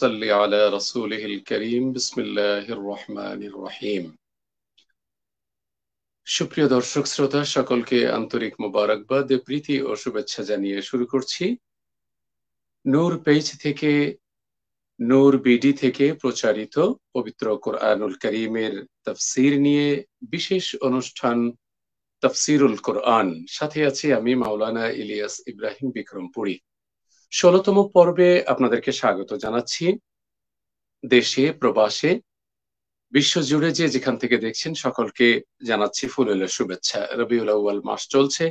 صل على رسوله الكريم بسم الله الرحمن الرحيم সুপ্রিয় দর্শক শ্রোতা সকলকে আন্তরিক মোবারকবাদ প্রীতি ও শুভেচ্ছা জানিয়ে শুরু করছি নূর পেজ থেকে নূর বিডি থেকে প্রচারিত পবিত্র কোরআনুল করিমের তফসির নিয়ে বিশেষ অনুষ্ঠান তফসিরুল কোরআন সাথে আছি আমি মাওলানা ইলিয়াস ইব্রাহিম বিক্রমপুরী ষোলতম পর্বে আপনাদেরকে স্বাগত জানাচ্ছি দেশে প্রবাসে বিশ্বজুড়ে যে যেখান থেকে দেখছেন সকলকে জানাচ্ছি ফুলেলের শুভেচ্ছা রবিউল মাস চলছে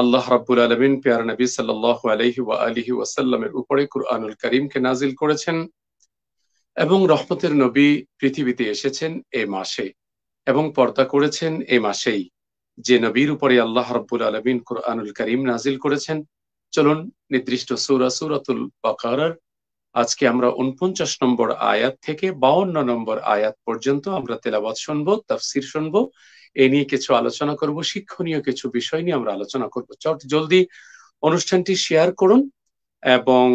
আল্লাহ রাবুল আলমিন পেয়ার নবী সাল্লাহ আলহি ওয়া আলহি ওয়াসাল্লামের উপরে কুরআনুল করিমকে নাজিল করেছেন এবং রহমতের নবী পৃথিবীতে এসেছেন এ মাসে এবং পর্দা করেছেন এ মাসেই যে নবীর উপরে আল্লাহ রব্বুল আলমিন কুরআনুল করিম নাজিল করেছেন চলুন নির্দিষ্ট সুরা সুরাতুল বাকারার আজকে আমরা উনপঞ্চাশ নম্বর আয়াত থেকে বাউন্ন নম্বর আয়াত পর্যন্ত আমরা তেলাবাদ শুনবো তাফসির শুনবো এ নিয়ে কিছু আলোচনা করব শিক্ষণীয় কিছু বিষয় নিয়ে আমরা আলোচনা করব চট জলদি অনুষ্ঠানটি শেয়ার করুন এবং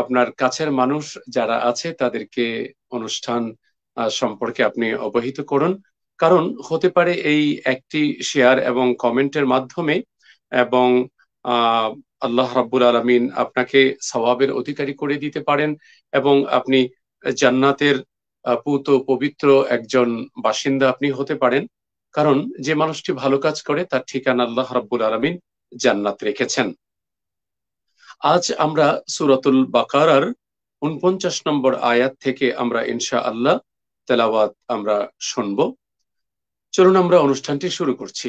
আপনার কাছের মানুষ যারা আছে তাদেরকে অনুষ্ঠান সম্পর্কে আপনি অবহিত করুন কারণ হতে পারে এই একটি শেয়ার এবং কমেন্টের মাধ্যমে এবং আল্লাহ রাব্বুল আলমিন আপনাকে স্বভাবের অধিকারী করে দিতে পারেন এবং আপনি জান্নাতের পুত পবিত্র একজন বাসিন্দা আপনি হতে পারেন কারণ যে মানুষটি ভালো কাজ করে তার ঠিকানা আল্লাহ রাব্বুল আলমিন জান্নাত রেখেছেন আজ আমরা সুরাতুল বাকারার উনপঞ্চাশ নম্বর আয়াত থেকে আমরা ইনশা আল্লাহ তেলাওয়াত আমরা শুনব চলুন আমরা অনুষ্ঠানটি শুরু করছি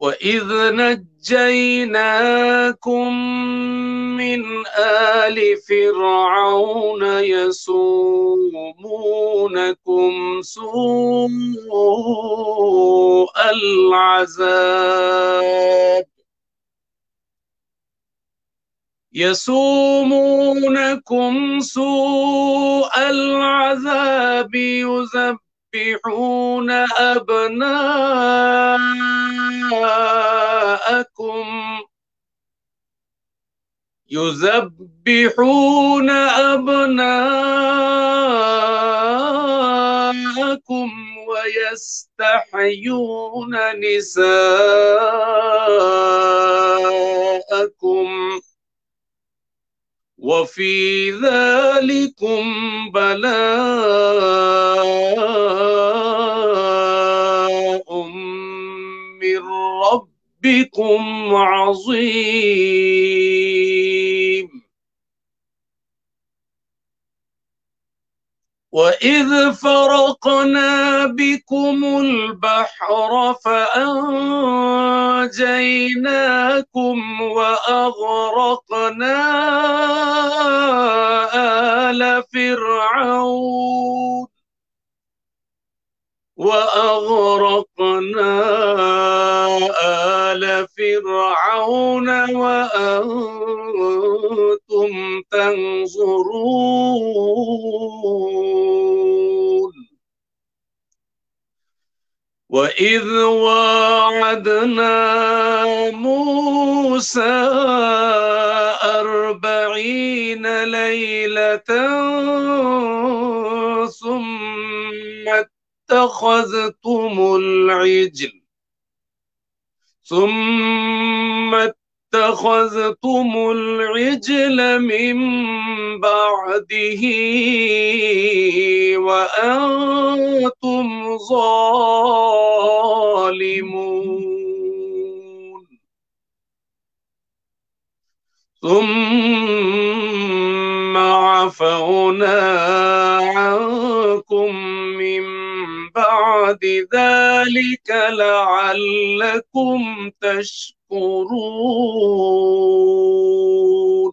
وإذ نجيناكم من آل فرعون يسومونكم سوء العذاب يسومونكم سوء العذاب يذبحون تذبحون أبناءكم يذبحون أبناءكم ويستحيون نساءكم وفي ذلكم بلاء من ربكم عظيم وإذ فرقنا بكم البحر فأنجيناكم وأغرقنا آل فرعون وأغرقنا آل فرعون وأنتم تنظرون وإذ واعدنا موسى أربعين ليلة ثم اتخذتم العجل ثم اتخذتم العجل من بعده وأنتم ظالمون ثم عفونا عنكم من بعد ذلك لعلكم تشكرون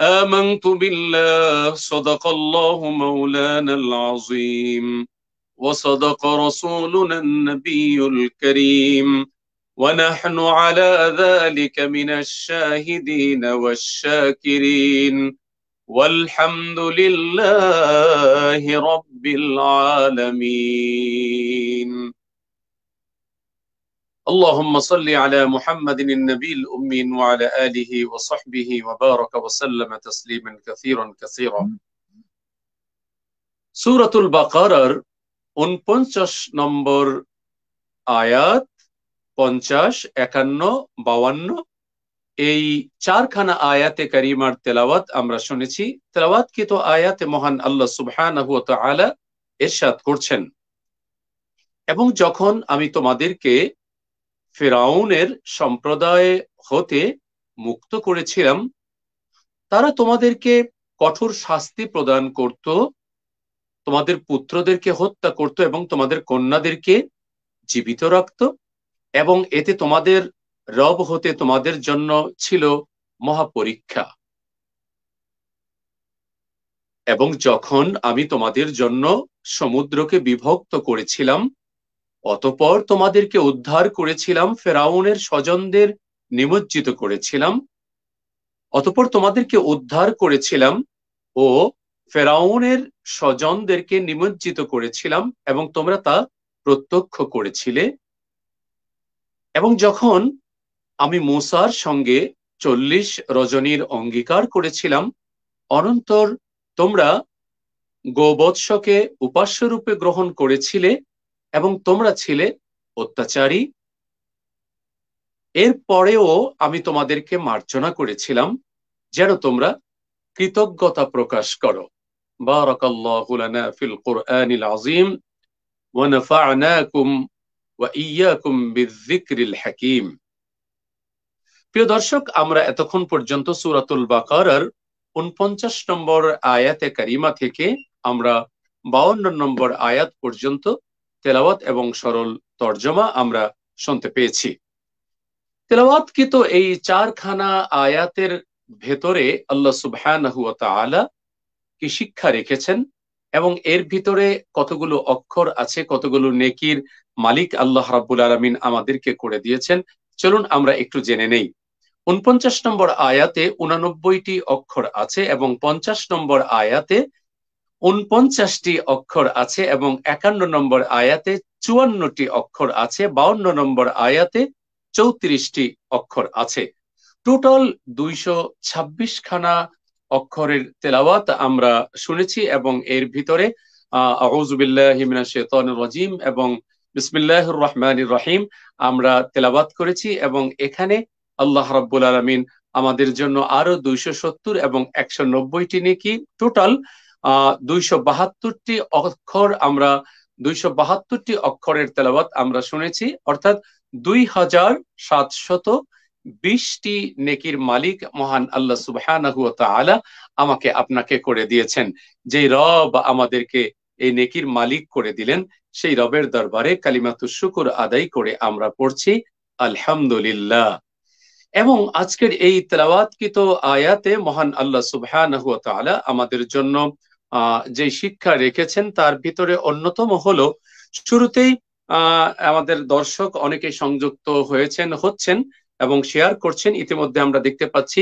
امنت بالله صدق الله مولانا العظيم وصدق رسولنا النبي الكريم ونحن على ذلك من الشاهدين والشاكرين والحمد لله رب العالمين اللهم صل على محمد النبي الامي وعلى آله وصحبه وبارك وسلم تسليما كثيرا كثيرا সুরাতুল বাকারার উনপঞ্চাশ نمبر ايات পঞ্চাশ একান্ন বাউান্ন এই চারখানা আয়াতে কারিমার তেলাওয়াত আমরা শুনেছি তেলাওয়াত কি তো আয়াতে মহান আল্লাহ সুবহানাহু এরশাদ করছেন এবং যখন আমি তোমাদেরকে ফেরাউনের সম্প্রদায় হতে মুক্ত করেছিলাম তারা তোমাদেরকে কঠোর শাস্তি প্রদান করত তোমাদের পুত্রদেরকে হত্যা করত এবং তোমাদের কন্যাদেরকে জীবিত রাখত এবং এতে তোমাদের রব হতে তোমাদের জন্য ছিল মহাপরীক্ষা এবং যখন আমি তোমাদের জন্য সমুদ্রকে বিভক্ত করেছিলাম অতপর তোমাদেরকে উদ্ধার করেছিলাম ফেরাউনের স্বজনদের নিমজ্জিত করেছিলাম অতপর তোমাদেরকে উদ্ধার করেছিলাম ও ফেরাউনের স্বজনদেরকে নিমজ্জিত করেছিলাম এবং তোমরা তা প্রত্যক্ষ করেছিলে এবং যখন আমি মোসার সঙ্গে চল্লিশ রজনীর অঙ্গীকার করেছিলাম অনন্তর তোমরা গোবৎসকে উপাস্যরূপে গ্রহণ করেছিলে এবং তোমরা ছিলে অত্যাচারী এর পরেও আমি তোমাদেরকে মার্জনা করেছিলাম যেন তোমরা কৃতজ্ঞতা প্রকাশ করো بارك الله প্রিয় দর্শক আমরা এতক্ষণ পর্যন্ত সুরাতুল বাকারার উনপঞ্চাশ নম্বর আয়াতে কারিমা থেকে আমরা বাউন্ন নম্বর আয়াত পর্যন্ত তেলাওয়াত এবং সরল তর্জমা আমরা শুনতে পেয়েছি তেলাওয়াত কি তো এই চারখানা আয়াতের ভেতরে আল্লাহ সুবহানাহু কি শিক্ষা রেখেছেন এবং এর ভিতরে কতগুলো অক্ষর আছে কতগুলো নেকির মালিক আল্লাহ রাবুল আলমিন আমাদেরকে করে দিয়েছেন চলুন আমরা একটু জেনে নেই উনপঞ্চাশ নম্বর আয়াতে উনানব্বইটি অক্ষর আছে এবং পঞ্চাশ নম্বর আয়াতে উনপঞ্চাশটি অক্ষর আছে এবং একান্ন নম্বর আয়াতে চুয়ান্নটি অক্ষর আছে বাউন্ন নম্বর আয়াতে চৌত্রিশটি অক্ষর আছে টোটাল দুইশো ছাব্বিশ খানা অক্ষরের তেলাওয়াত আমরা শুনেছি এবং এর ভিতরে আহ আউজুবিল্লাহ হিমিনা শেতন রাজিম এবং বিসমিল্লাহ রহমান রহিম আমরা তেলাবাত করেছি এবং এখানে আল্লাহ রাব্বুল আলমিন আমাদের জন্য আরো দুইশো সত্তর এবং একশো নব্বইটি নেকি টোটাল দুইশো বাহাত্তরটি অক্ষর আমরা দুইশো বাহাত্তরটি অক্ষরের তেলাবাত আমরা শুনেছি অর্থাৎ দুই হাজার সাতশত বিশটি নেকির মালিক মহান আল্লাহ সুবাহ আমাকে আপনাকে করে দিয়েছেন যে রব আমাদেরকে এই নেকির মালিক করে দিলেন সেই রবের দরবারে কালিমাতু শুকুর আদায় করে আমরা পড়ছি আলহামদুলিল্লাহ এবং আজকের এই তেলাওয়াতকৃত আয়াতে মহান আল্লাহ সুবহানাহু আমাদের জন্য যে শিক্ষা রেখেছেন তার ভিতরে অন্যতম হলো শুরুতেই আমাদের দর্শক অনেকে সংযুক্ত হয়েছেন হচ্ছেন এবং শেয়ার করছেন ইতিমধ্যে আমরা দেখতে পাচ্ছি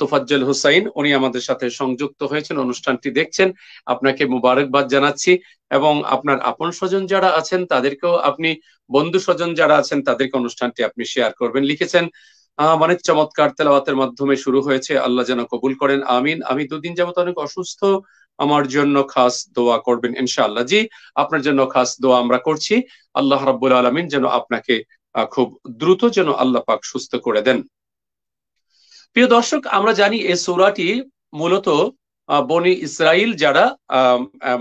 তোফাজ্জল হুসাইন উনি আমাদের সাথে সংযুক্ত হয়েছেন অনুষ্ঠানটি দেখছেন আপনাকে মুবারকবাদ জানাচ্ছি এবং আপনার আপন স্বজন যারা আছেন তাদেরকেও আপনি বন্ধু স্বজন যারা আছেন তাদেরকে অনুষ্ঠানটি আপনি শেয়ার করবেন লিখেছেন অনেক মানে চমৎকার তেলাওয়াতের মাধ্যমে শুরু হয়েছে আল্লাহ যেন কবুল করেন আমিন আমি দুদিন যাবত অনেক অসুস্থ আমার জন্য খাস দোয়া করবেন ইনশাআল্লাহ জি আপনার জন্য খাস দোয়া আমরা করছি আল্লাহ রাব্বুল আলমিন যেন আপনাকে খুব দ্রুত যেন আল্লাহ পাক সুস্থ করে দেন প্রিয় দর্শক আমরা জানি এই সৌরাটি মূলত বনি ইসরায়েল যারা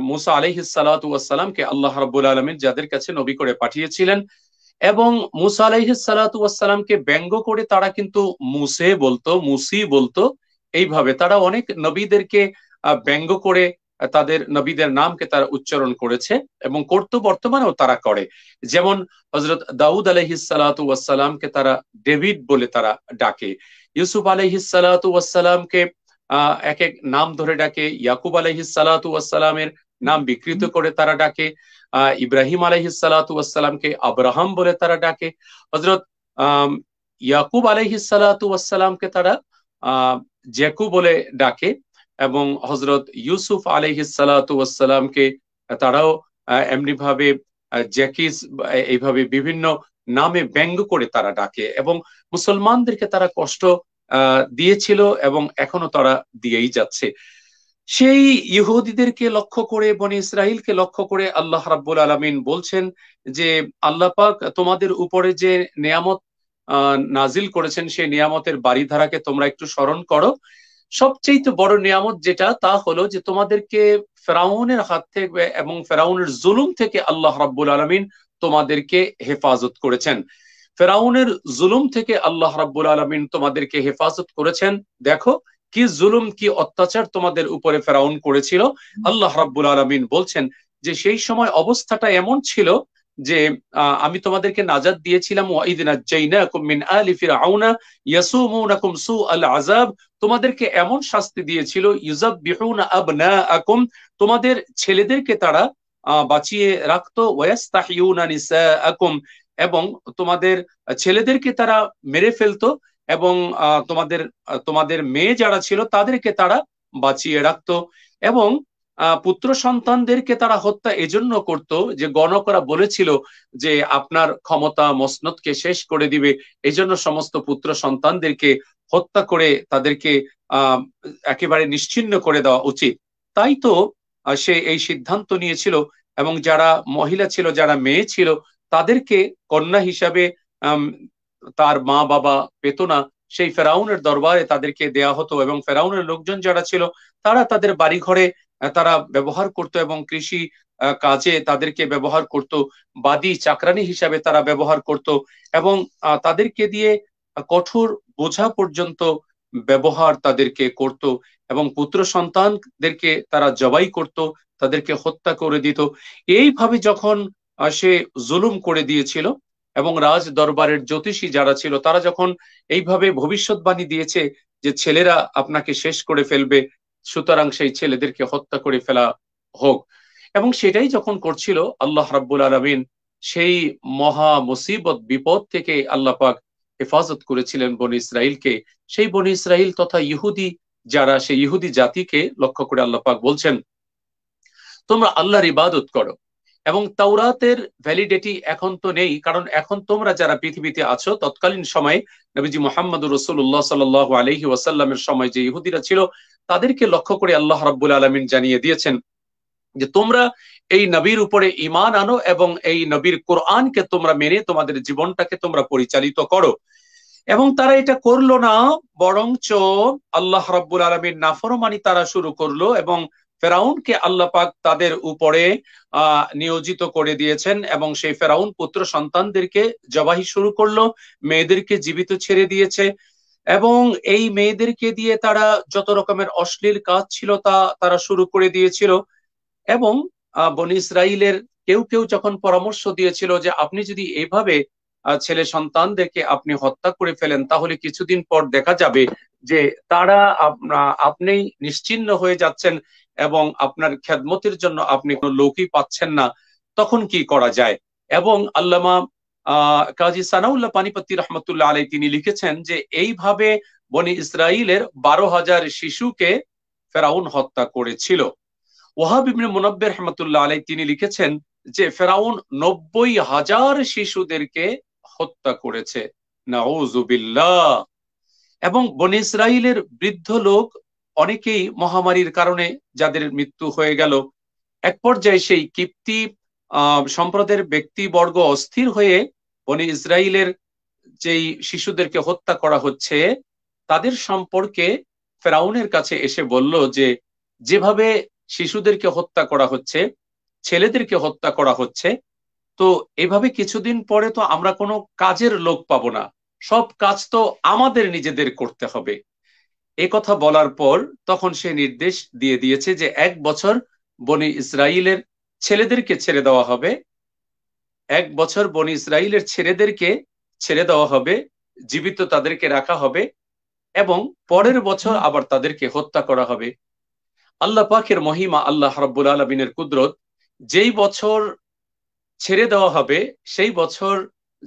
মুসা আলহ সালাতামকে আল্লাহ রাবুল আলমীর যাদের কাছে নবী করে পাঠিয়েছিলেন এবং মুসা আলহ সালাতামকে ব্যঙ্গ করে তারা কিন্তু মুসে বলতো মুসি বলতো এইভাবে তারা অনেক নবীদেরকে ব্যঙ্গ করে তাদের নবীদের নামকে তারা উচ্চারণ করেছে এবং করত বর্তমানেও তারা করে যেমন হজরত দাউদ আলহিসালাতামকে তারা ডেভিড বলে তারা ডাকে ইউসুফ আহ এক এক নাম ধরে ডাকে ইয়াকুব আলহিসালাতামের নাম বিকৃত করে তারা ডাকে আহ ইব্রাহিম আলহিসালাতামকে আব্রাহাম বলে তারা ডাকে হজরত আহ ইয়াকুব আলহিসালাতামকে তারা আহ জ্যাকু বলে ডাকে এবং হজরত ইউসুফ আলহিসালাতামকে তারাও এমনিভাবে জ্যাকিস এইভাবে বিভিন্ন নামে ব্যঙ্গ করে তারা ডাকে এবং মুসলমানদেরকে তারা কষ্ট দিয়েছিল এবং এখনো তারা দিয়েই যাচ্ছে সেই ইহুদিদেরকে লক্ষ্য করে বনে ইসরায়েলকে লক্ষ্য করে আল্লাহ রাব্বুল আলমিন বলছেন যে আল্লাহ পাক তোমাদের উপরে যে নিয়ামত নাজিল করেছেন সেই নিয়ামতের বাড়িধারাকে তোমরা একটু স্মরণ করো সবচেয়ে বড় নিয়ামত যেটা তা হলো যে তোমাদেরকে ফেরাউনের হাত থেকে এবং ফেরাউনের জুলুম থেকে আল্লাহ রাব্বুল আলমিন তোমাদেরকে হেফাজত করেছেন ফেরাউনের জুলুম থেকে আল্লাহ রাব্বুল আলমিন তোমাদেরকে হেফাজত করেছেন দেখো কি জুলুম কি অত্যাচার তোমাদের উপরে ফেরাউন করেছিল আল্লাহ রাব্বুল আলমিন বলছেন যে সেই সময় অবস্থাটা এমন ছিল যে আমি তোমাদেরকে নাজাদ দিয়েছিলাম মিন আলি ফিরাউনা ইয়াসুমুনাকুম সু আল আজাব তোমাদেরকে এমন শাস্তি দিয়েছিল ইউজাব বিহুন আবনা আকুম তোমাদের ছেলেদেরকে তারা বাঁচিয়ে রাখতো ওয়াস্তাহিউনা নিসা এবং তোমাদের ছেলেদেরকে তারা মেরে ফেলতো এবং তোমাদের তোমাদের মেয়ে যারা ছিল তাদেরকে তারা বাঁচিয়ে রাখতো এবং পুত্র সন্তানদেরকে তারা হত্যা এজন্য করত যে গণকরা বলেছিল যে আপনার ক্ষমতা মসনদকে শেষ করে দিবে এজন্য সমস্ত পুত্র সন্তানদেরকে হত্যা করে তাদেরকে একেবারে নিশ্চিন্ন করে দেওয়া উচিত তাই তো সে এই সিদ্ধান্ত নিয়েছিল এবং যারা মহিলা ছিল যারা মেয়ে ছিল তাদেরকে কন্যা হিসাবে তার মা বাবা পেত না সেই ফেরাউনের দরবারে তাদেরকে দেয়া হতো এবং ফেরাউনের লোকজন যারা ছিল তারা তাদের বাড়ি ঘরে তারা ব্যবহার করত এবং কৃষি কাজে তাদেরকে ব্যবহার করত বাদী চাকরানি হিসাবে তারা ব্যবহার করত এবং তাদেরকে দিয়ে কঠোর বোঝা পর্যন্ত ব্যবহার তাদেরকে করত এবং পুত্র সন্তানদেরকে তারা জবাই করত তাদেরকে হত্যা করে দিত এইভাবে যখন সে জুলুম করে দিয়েছিল এবং রাজ দরবারের জ্যোতিষী যারা ছিল তারা যখন এইভাবে ভবিষ্যৎবাণী দিয়েছে যে ছেলেরা আপনাকে শেষ করে ফেলবে সুতরাং সেই ছেলেদেরকে হত্যা করে ফেলা হোক এবং সেটাই যখন করছিল আল্লাহ রাব্বুল আলমিন সেই মহা মুসিবত বিপদ থেকে আল্লাহ পাক হেফাজত করেছিলেন বন ইসরায়েলকে সেই বন ইসরায়েল তথা ইহুদি যারা সেই ইহুদি জাতিকে লক্ষ্য করে আল্লাহ পাক বলছেন তোমরা আল্লাহর ইবাদত করো এবং তাওরাতের ভ্যালিডিটি এখন তো নেই কারণ এখন তোমরা যারা পৃথিবীতে আছো তৎকালীন সময়ে নবীজি মোহাম্মদ রসুল্লাহ সাল আলহি ওয়াসাল্লামের সময় যে ইহুদিরা ছিল তাদেরকে লক্ষ্য করে আল্লাহ রাবুল আলমিন জানিয়ে দিয়েছেন যে তোমরা এই নবীর উপরে ইমান আনো এবং এই নবীর কোরআনকে তোমরা মেনে তোমাদের জীবনটাকে তোমরা পরিচালিত করো এবং তারা এটা করলো না বরঞ্চ আল্লাহ রাব্বুল আলমীর নাফরমানি তারা শুরু করলো এবং ফেরাউনকে আল্লাহ পাক তাদের উপরে নিয়োজিত করে দিয়েছেন এবং সেই ফেরাউন পুত্র সন্তানদেরকে জবাহি শুরু করলো মেয়েদেরকে জীবিত ছেড়ে দিয়েছে এবং এই মেয়েদেরকে দিয়ে তারা যত রকমের অশ্লীল কাজ ছিল তা তারা শুরু করে দিয়েছিল এবং বন ইসরাইলের কেউ কেউ যখন পরামর্শ দিয়েছিল যে আপনি যদি এভাবে ছেলে সন্তানদেরকে আপনি হত্যা করে ফেলেন তাহলে কিছুদিন পর দেখা যাবে যে তারা আপনি নিশ্চিন্ন হয়ে যাচ্ছেন এবং আপনার খেদমতের জন্য আপনি কোনো লোকই পাচ্ছেন না তখন কি করা যায় এবং আল্লামা কাজী সানাউল্লাহ পানিপত্তি রহমতুল্লাহ আলাই তিনি লিখেছেন যে এইভাবে বনি ইসরায়েলের বারো হাজার শিশুকে ফেরাউন হত্যা করেছিল ওয়াহাব মুনব্বের রহমতুল্লাহ আলাই তিনি লিখেছেন যে ফেরাউন নব্বই হাজার শিশুদেরকে হত্যা করেছে নাউজুবিল্লাহ এবং বন ইসরায়েলের বৃদ্ধ লোক অনেকেই মহামারীর কারণে যাদের মৃত্যু হয়ে গেল এক পর্যায়ে সেই কিপ্তি সম্প্রদায়ের ব্যক্তিবর্গ অস্থির হয়ে বনে ইসরায়েলের যেই শিশুদেরকে হত্যা করা হচ্ছে তাদের সম্পর্কে ফেরাউনের কাছে এসে বলল যে যেভাবে শিশুদেরকে হত্যা করা হচ্ছে ছেলেদেরকে হত্যা করা হচ্ছে তো এভাবে কিছুদিন পরে তো আমরা কোনো কাজের লোক পাব না সব কাজ তো আমাদের নিজেদের করতে হবে এ কথা বলার পর তখন সে নির্দেশ দিয়ে দিয়েছে যে এক বছর বনি ইসরায়েলের ছেলেদেরকে ছেড়ে দেওয়া হবে এক বছর বন ইসরায়েলের ছেলেদেরকে ছেড়ে দেওয়া হবে জীবিত তাদেরকে রাখা হবে এবং পরের বছর আবার তাদেরকে হত্যা করা হবে আল্লাহ পাখের মহিমা আল্লাহ হরবুল আলমিনের কুদরত যেই বছর ছেড়ে দেওয়া হবে সেই বছর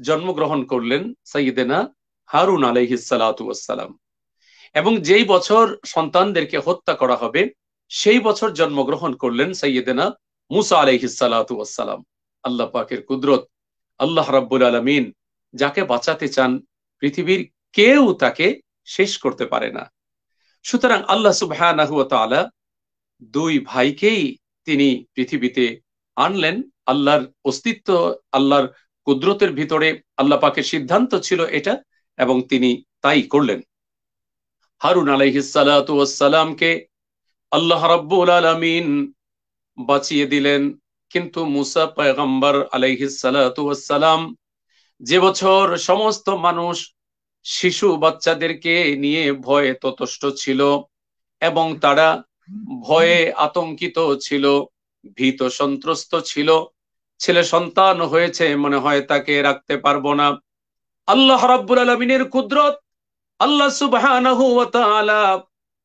জন্মগ্রহণ করলেন সাইদেনা হারুন আলহিসালাম এবং যেই বছর সন্তানদেরকে হত্যা করা হবে সেই বছর জন্মগ্রহণ করলেন সৈয়দেনা মুসা সালাম আল্লাহ পাকের কুদরত আল্লাহ রাব্বুল আলমিন যাকে বাঁচাতে চান পৃথিবীর কেউ তাকে শেষ করতে পারে না সুতরাং আল্লাহ সুবাহ দুই ভাইকেই তিনি পৃথিবীতে আনলেন আল্লাহর অস্তিত্ব আল্লাহর কুদরতের ভিতরে আল্লাহ পাকের সিদ্ধান্ত ছিল এটা এবং তিনি তাই করলেন হারুন আলাইহিসালামকে আল্লাহ রাব্বুল আলমিন বাঁচিয়ে দিলেন কিন্তু মুসা পয়গম্বর সালাম যে বছর সমস্ত মানুষ শিশু বাচ্চাদেরকে নিয়ে ভয়ে ততষ্ট ছিল এবং তারা ভয়ে আতঙ্কিত ছিল ভীত সন্ত্রস্ত ছিল ছেলে সন্তান হয়েছে মনে হয় তাকে রাখতে পারবো না আল্লাহ রাব্বুল আলমিনের কুদরত আল্লাহ সুবাহ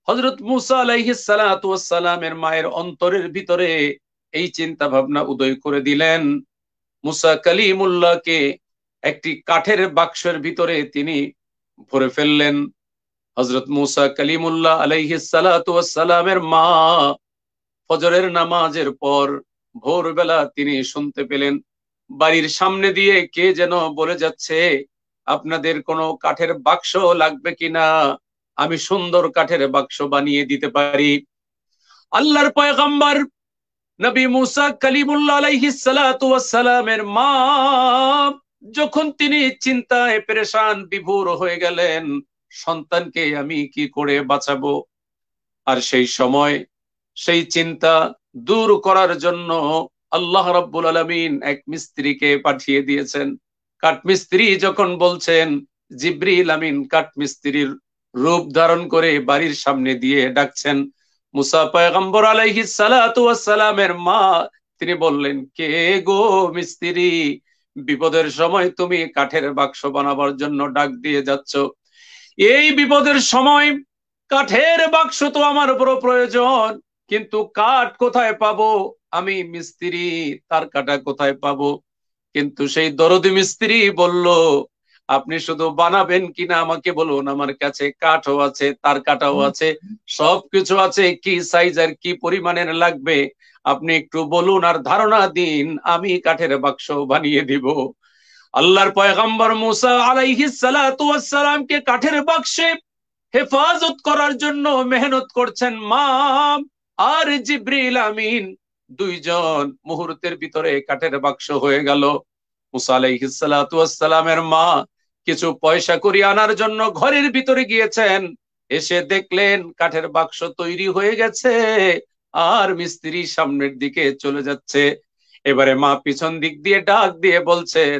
হজরত মুসা আলহিস সালাতু মায়ের অন্তরের ভিতরে এই চিন্তা ভাবনা উদয় করে দিলেন মুসা কালিমুল্লাহকে একটি কাঠের বাক্সের ভিতরে তিনি ভরে ফেললেন হজরত মুসা কালিমুল্লাহ আলাইহি সালামের মা ফজরের নামাজের পর ভোরবেলা তিনি শুনতে পেলেন বাড়ির সামনে দিয়ে কে যেন বলে যাচ্ছে আপনাদের কোনো কাঠের বাক্স লাগবে কিনা আমি সুন্দর কাঠের বাক্স বানিয়ে দিতে পারি আল্লাহর পয়গম্বর নবী মুসা কালিমুল্লা আলাইহি সালাতামের মা যখন তিনি চিন্তায় পেরেশান বিভোর হয়ে গেলেন সন্তানকে আমি কি করে বাঁচাবো আর সেই সময় সেই চিন্তা দূর করার জন্য আল্লাহ রাব্বুল আলমিন এক মিস্ত্রিকে পাঠিয়ে দিয়েছেন কাঠমিস্ত্রি যখন বলছেন জিব্রিল আমিন কাঠমিস্ত্রির রূপ ধারণ করে বাড়ির সামনে দিয়ে ডাকছেন মুসা পয়গম্বর আলাইহি সালামের মা তিনি বললেন কে গো মিস্ত্রি বিপদের সময় তুমি কাঠের বাক্স বানাবার জন্য ডাক দিয়ে যাচ্ছ এই বিপদের সময় কাঠের বাক্স তো আমার উপরও প্রয়োজন কিন্তু কাঠ কোথায় পাবো আমি মিস্ত্রি তার কাটা কোথায় পাবো কিন্তু সেই দরদি মিস্ত্রি বলল আপনি শুধু বানাবেন কিনা আমাকে বলুন আমার কাছে কাঠও আছে তার কাটাও আছে সবকিছু আছে কি সাইজ আর কি পরিমাণের লাগবে আপনি একটু বলুন আর ধারণা দিন আমি কাঠের বাক্স বানিয়ে দিব আল্লাহর পয়গাম্বর মুসা আলাইহি সালামকে কাঠের বাক্সে হেফাজত করার জন্য মেহনত করছেন মা আর জিব্রিল আমিন দুইজন মুহূর্তের ভিতরে কাঠের বাক্স হয়ে গেল মুসা আলাইহিসালামের মা কিছু পয়সা করি আনার জন্য ঘরের ভিতরে গিয়েছেন এসে দেখলেন কাঠের বাক্স তৈরি হয়ে গেছে আর মিস্ত্রি সামনের দিকে চলে যাচ্ছে এবারে মা পিছন দিক দিয়ে ডাক দিয়ে বলছেন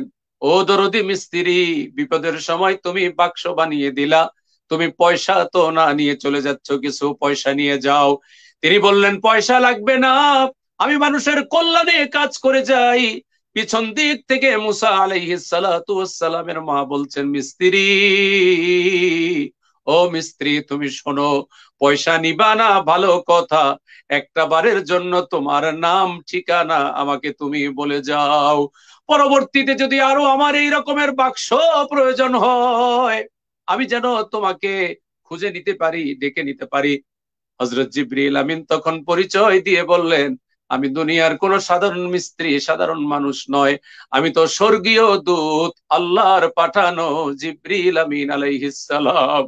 ও দরদি মিস্ত্রি বিপদের সময় তুমি বাক্স বানিয়ে দিলা তুমি পয়সা তো না নিয়ে চলে যাচ্ছ কিছু পয়সা নিয়ে যাও তিনি বললেন পয়সা লাগবে না আমি মানুষের কল্যাণে কাজ করে যাই পিছন দিক থেকে মুসা আলাইহি সালামের মা বলছেন মিস্ত্রি ও মিস্ত্রি তুমি শোনো পয়সা নিবা না ভালো কথা একটা বারের জন্য তোমার নাম ঠিকানা আমাকে তুমি বলে যাও পরবর্তীতে যদি আরো আমার এই রকমের বাক্স প্রয়োজন হয় আমি যেন তোমাকে খুঁজে নিতে পারি ডেকে নিতে পারি হজরত জিব্রিল আমিন তখন পরিচয় দিয়ে বললেন আমি দুনিয়ার কোন সাধারণ মিস্ত্রি সাধারণ মানুষ নয় আমি তো স্বর্গীয় দূত আল্লাহর পাঠানো জিব্রিল আমিন আলাইহিসালাম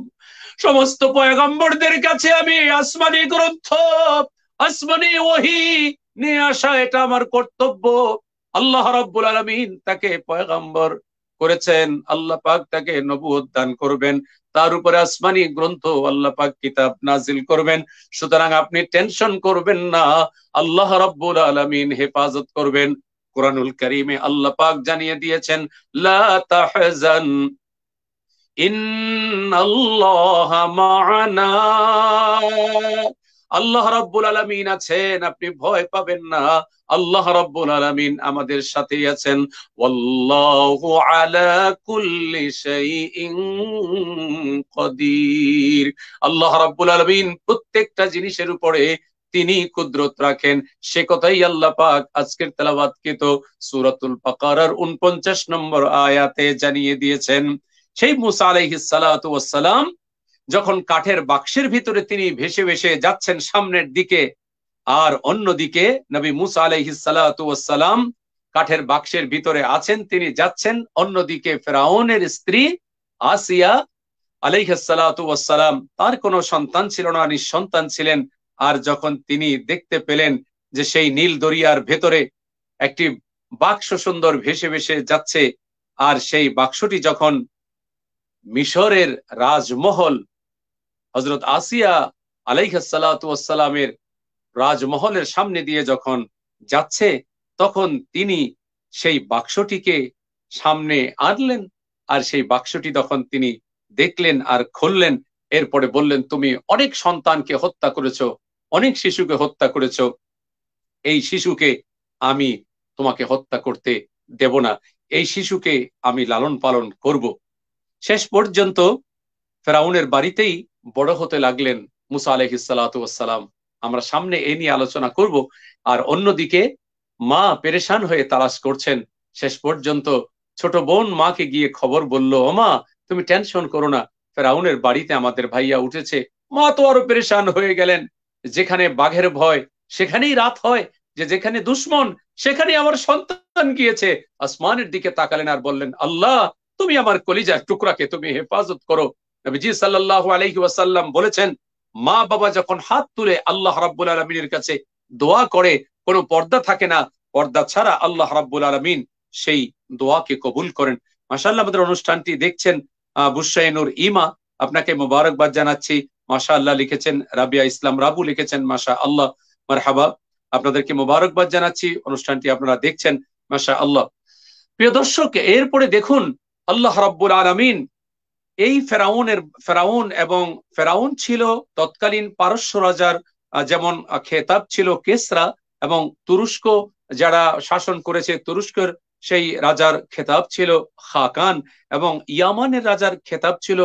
সমস্ত পয়গম্বরদের কাছে আমি আসমানি গ্রন্থ আসমানি ওহি নিয়ে আসা এটা আমার কর্তব্য আল্লাহ রাব্বুল আলামিন তাকে পয়গম্বর করেছেন আল্লাহ পাক তাকে নবুয়ত দান করবেন তার উপরে আসমানি গ্রন্থ আল্লাহ পাক কিতাব নাজিল করবেন সুতরাং আপনি টেনশন করবেন না আল্লাহ রাব্বুল আলামিন হেফাজত করবেন কোরআনুল করিমে আল্লাহ পাক জানিয়ে দিয়েছেন লা তাহজান ইন্নাল্লাহা মা'ানা আল্লাহ রব্বুল আলমিন আছেন আপনি ভয় পাবেন না আল্লাহ রব্বুল আলমিন আমাদের সাথেই আছেন কুল্লি আল্লাহ রব্বুল আলমিন প্রত্যেকটা জিনিসের উপরে তিনি কুদরত রাখেন সে কথাই আল্লাহ পাক আজকের তো সুরাতুল পাকার উনপঞ্চাশ নম্বর আয়াতে জানিয়ে দিয়েছেন সেই মুসা আলাইহিস সালাম যখন কাঠের বাক্সের ভিতরে তিনি ভেসে ভেসে যাচ্ছেন সামনের দিকে আর অন্যদিকে নবী মুসা আলহিসাল্লাম কাঠের বাক্সের ভিতরে আছেন তিনি যাচ্ছেন অন্যদিকে ফেরাউনের স্ত্রী আসিয়া আলাইহাসালাম তার কোনো সন্তান ছিল না নিঃসন্তান ছিলেন আর যখন তিনি দেখতে পেলেন যে সেই নীল দরিয়ার ভেতরে একটি বাক্স সুন্দর ভেসে ভেসে যাচ্ছে আর সেই বাক্সটি যখন মিশরের রাজমহল হজরত আসিয়া আলাইহাসালামের রাজমহলের সামনে দিয়ে যখন যাচ্ছে তখন তিনি সেই বাক্সটিকে সামনে আনলেন আর সেই বাক্সটি তখন তিনি দেখলেন আর খুললেন এরপরে বললেন তুমি অনেক সন্তানকে হত্যা করেছ অনেক শিশুকে হত্যা করেছ এই শিশুকে আমি তোমাকে হত্যা করতে দেব না এই শিশুকে আমি লালন পালন করব শেষ পর্যন্ত ফেরাউনের বাড়িতেই বড় হতে লাগলেন মুসা আলহ সালাতাম আমরা সামনে এ নিয়ে আলোচনা করব আর অন্যদিকে মা পেরেশান হয়ে তালাশ করছেন শেষ পর্যন্ত ছোট বোন মাকে গিয়ে খবর বলল ও মা তুমি টেনশন করো না ফেরাউনের বাড়িতে আমাদের ভাইয়া উঠেছে মা তো আরো পেরেশান হয়ে গেলেন যেখানে বাঘের ভয় সেখানেই রাত হয় যে যেখানে দুশ্মন সেখানে আমার সন্তান গিয়েছে আসমানের দিকে তাকালেন আর বললেন আল্লাহ তুমি আমার কলিজার টুকরাকে তুমি হেফাজত করো নবীজি সাল্লাহ আলহি ওয়াসাল্লাম বলেছেন মা বাবা যখন হাত তুলে আল্লাহ রাব্বুল আলমিনের কাছে দোয়া করে কোনো পর্দা থাকে না পর্দা ছাড়া আল্লাহ রাব্বুল আলমিন সেই দোয়াকে কবুল করেন মাসাল্লাহ আমাদের অনুষ্ঠানটি দেখছেন বুসাইনুর ইমা আপনাকে মোবারকবাদ জানাচ্ছি মাশা আল্লাহ লিখেছেন রাবিয়া ইসলাম রাবু লিখেছেন মাশা আল্লাহ মারহাবা আপনাদেরকে মোবারকবাদ জানাচ্ছি অনুষ্ঠানটি আপনারা দেখছেন মাশা আল্লাহ প্রিয় দর্শক এরপরে দেখুন আল্লাহ রাব্বুল আলমিন এই ফেরাউনের ফেরাউন এবং ফেরাউন ছিল তৎকালীন পারস্য রাজার যেমন খেতাব ছিল কেসরা এবং তুরস্ক যারা শাসন করেছে তুরস্কের সেই রাজার খেতাব ছিল খাকান এবং ইয়ামানের রাজার খেতাব ছিল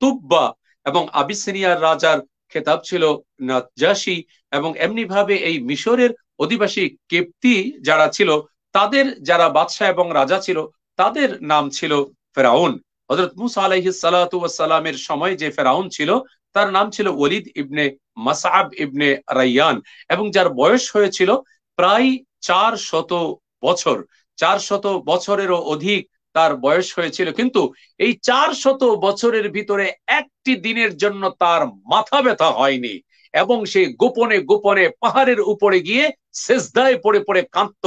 তুব্বা এবং আবিসিনিয়ার রাজার খেতাব ছিল নাজাসি এবং এমনিভাবে এই মিশরের অধিবাসী কেপ্তি যারা ছিল তাদের যারা বাদশাহ এবং রাজা ছিল তাদের নাম ছিল ফেরাউন হজরত মুসা আলহি সালাতু সালামের সময় যে ফেরাউন ছিল তার নাম ছিল ওলিদ ইবনে মাসাব ইবনে রাইয়ান এবং যার বয়স হয়েছিল প্রায় চার শত বছর চার শত বছরেরও অধিক তার বয়স হয়েছিল কিন্তু এই চার শত বছরের ভিতরে একটি দিনের জন্য তার মাথা ব্যথা হয়নি এবং সে গোপনে গোপনে পাহাড়ের উপরে গিয়ে সেজদায় পড়ে পড়ে কাঁদত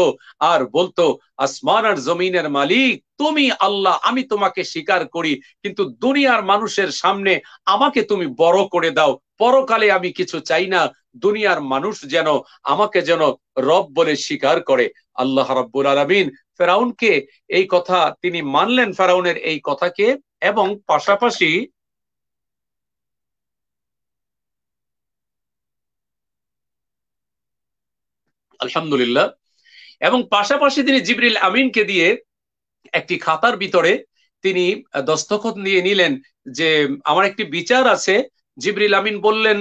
আর বলতো আসমান আর জমিনের মালিক তুমি আল্লাহ আমি তোমাকে স্বীকার করি কিন্তু দুনিয়ার মানুষের সামনে আমাকে তুমি বড় করে দাও পরকালে আমি কিছু চাই না দুনিয়ার মানুষ যেন আমাকে যেন রব বলে স্বীকার করে আল্লাহ রব্বুল আলমিন ফেরাউনকে এই কথা তিনি মানলেন ফেরাউনের এই কথাকে এবং পাশাপাশি আলহামদুলিল্লাহ এবং পাশাপাশি তিনি জিবরিল আমিনকে দিয়ে একটি খাতার ভিতরে তিনি দস্তখত নিয়ে নিলেন যে আমার একটি বিচার আছে জিবরিল আমিন বললেন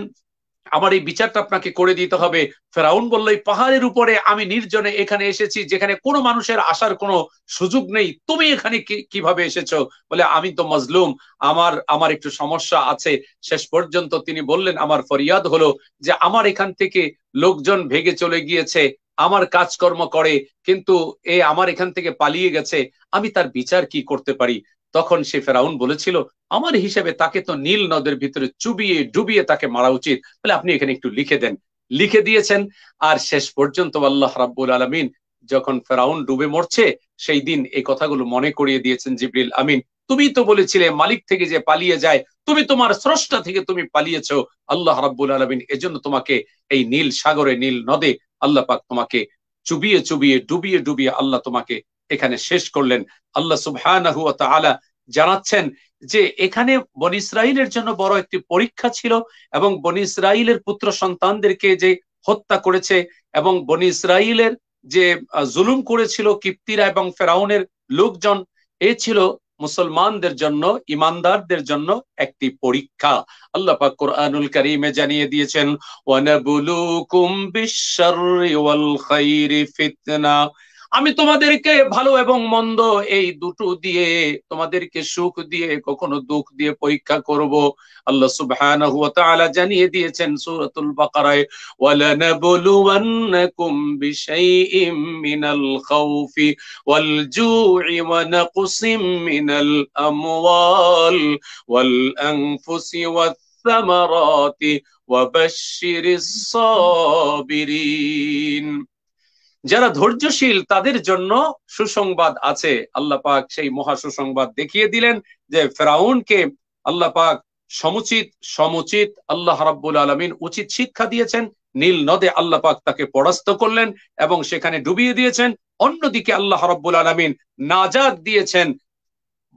আমার এই বিচারটা আপনাকে করে দিতে হবে ফেরাউন বলল এই পাহাড়ের উপরে আমি নির্জনে এখানে এসেছি যেখানে কোনো মানুষের আসার কোনো সুযোগ নেই তুমি এখানে কিভাবে এসেছো বলে আমি তো মজলুম আমার আমার একটু সমস্যা আছে শেষ পর্যন্ত তিনি বললেন আমার ফরিয়াদ হলো যে আমার এখান থেকে লোকজন ভেগে চলে গিয়েছে আমার কাজকর্ম করে কিন্তু এ আমার এখান থেকে পালিয়ে গেছে আমি তার বিচার কি করতে পারি তখন সে ফেরাউন বলেছিল আমার হিসেবে তাকে তো নীল নদের ভিতরে চুবিয়ে ডুবিয়ে তাকে মারা উচিত বলে আপনি এখানে একটু লিখে দেন লিখে দিয়েছেন আর শেষ পর্যন্ত আল্লাহ রাব্বুল আলমিন যখন ফেরাউন ডুবে মরছে সেই দিন এই কথাগুলো মনে করিয়ে দিয়েছেন জিবরিল আমিন তুমি তো বলেছিলে মালিক থেকে যে পালিয়ে যায় তুমি তোমার স্রষ্টা থেকে তুমি পালিয়েছ আল্লাহ রাব্বুল আলমিন এজন্য তোমাকে এই নীল সাগরে নীল নদে আল্লাহ পাক তোমাকে চুবিয়ে চুবিয়ে ডুবিয়ে ডুবিয়ে আল্লাহ তোমাকে এখানে শেষ করলেন আল্লাহ সুবহানাহু ওয়া তাআলা জানাচ্ছেন যে এখানে বন ইসরাইলের জন্য বড় একটি পরীক্ষা ছিল এবং বন ইসরাইলের পুত্র সন্তানদেরকে যে হত্যা করেছে এবং বন ইসরাইলের যে জুলুম করেছিল কিপ্তিরা এবং ফেরাউনের লোকজন এ ছিল মুসলমানদের জন্য ইমানদারদের জন্য একটি পরীক্ষা আল্লাহ পাক কোরআনুল কারিমে জানিয়ে দিয়েছেন ওয়ানাবুলুকুম বিশ-শাররি ওয়াল খাইরি ফিতনা আমি তোমাদেরকে ভালো এবং মন্দ এই দুটো দিয়ে তোমাদেরকে সুখ দিয়ে কখনো দুঃখ দিয়ে পরীক্ষা করব আল্লাহ সুবহানাহু ওয়া তাআলা জানিয়ে দিয়েছেন সূরাতুল বাকারায় ওয়ালানাবলুওয়ান্নাকুম বিশাইইম মিনাল খাউফি ওয়াল জুই ওয়া নাকসিম মিনাল আমওয়াল ওয়াল আনফুসি ওয়াত ثمرات وبشر الصابرين যারা ধৈর্যশীল তাদের জন্য সুসংবাদ আছে আল্লাহ পাক সেই মহা সুসংবাদ দেখিয়ে দিলেন যে ফেরাউনকে আল্লাহ পাক সমুচিত সমুচিত আল্লাহ রাব্বুল আলমিন উচিত শিক্ষা দিয়েছেন নীল নদে আল্লাহ পাক তাকে পরাস্ত করলেন এবং সেখানে ডুবিয়ে দিয়েছেন অন্যদিকে আল্লাহ রব্বুল আলমিন নাজাদ দিয়েছেন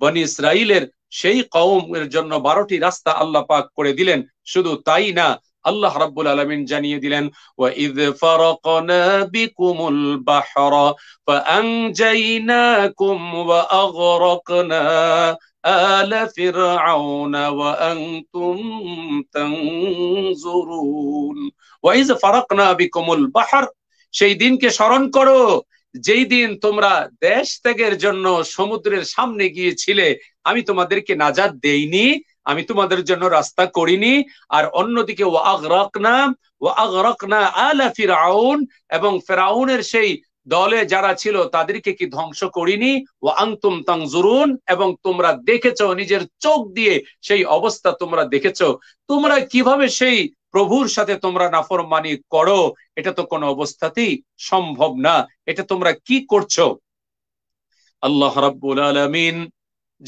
বনি ইসরাইলের সেই কৌমের জন্য বারোটি রাস্তা আল্লাহ পাক করে দিলেন শুধু তাই না আল্লাহ রাব্বুল আলামিন জানিয়ে দিলেন ওয়া ইয ফারাকনা বিকুমুল বাহরা ফাআনজাইনাকুম ওয়া আগরাকনা آل فرعون সেই দিনকে স্মরণ করো যেই দিন তোমরা দেশ ত্যাগের জন্য সমুদ্রের সামনে গিয়েছিলে আমি তোমাদেরকে নাজাদ দেইনি আমি তোমাদের জন্য রাস্তা করিনি আর অন্যদিকে ও আগরকনা ও আগরকনা আলা ফিরাউন এবং ফেরাউনের সেই দলে যারা ছিল তাদেরকে কি ধ্বংস করিনি ও আংতুম তাংজুরুন এবং তোমরা দেখেছ নিজের চোখ দিয়ে সেই অবস্থা তোমরা দেখেছ তোমরা কিভাবে সেই প্রভুর সাথে তোমরা নাফরমানি করো এটা তো কোনো অবস্থাতেই সম্ভব না এটা তোমরা কি করছো আল্লাহ রাব্বুল আলামিন